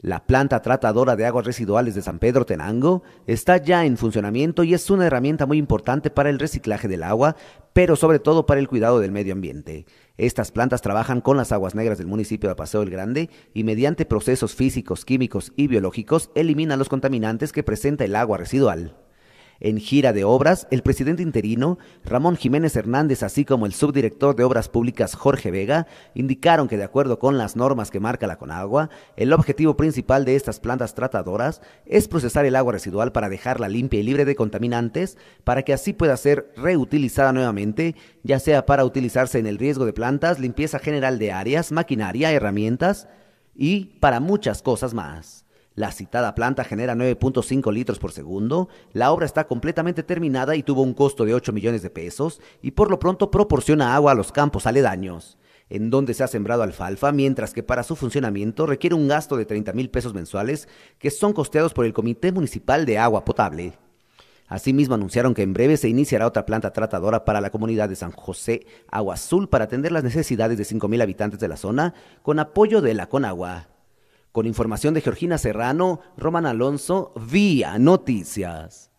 La planta tratadora de aguas residuales de San Pedro Tenango está ya en funcionamiento y es una herramienta muy importante para el reciclaje del agua, pero sobre todo para el cuidado del medio ambiente. Estas plantas trabajan con las aguas negras del municipio de Paseo el Grande y mediante procesos físicos, químicos y biológicos eliminan los contaminantes que presenta el agua residual. En gira de obras, el presidente interino, Ramón Jiménez Hernández, así como el subdirector de Obras Públicas, Jorge Vega, indicaron que de acuerdo con las normas que marca la Conagua, el objetivo principal de estas plantas tratadoras es procesar el agua residual para dejarla limpia y libre de contaminantes, para que así pueda ser reutilizada nuevamente, ya sea para utilizarse en el riesgo de plantas, limpieza general de áreas, maquinaria, herramientas y para muchas cosas más. La citada planta genera 9.5 litros por segundo, la obra está completamente terminada y tuvo un costo de 8 millones de pesos y por lo pronto proporciona agua a los campos aledaños, en donde se ha sembrado alfalfa, mientras que para su funcionamiento requiere un gasto de 30 mil pesos mensuales que son costeados por el Comité Municipal de Agua Potable. Asimismo, anunciaron que en breve se iniciará otra planta tratadora para la comunidad de San José Agua Azul para atender las necesidades de 5.000 habitantes de la zona con apoyo de la Conagua. Con información de Georgina Serrano, Roman Alonso, vía Noticias.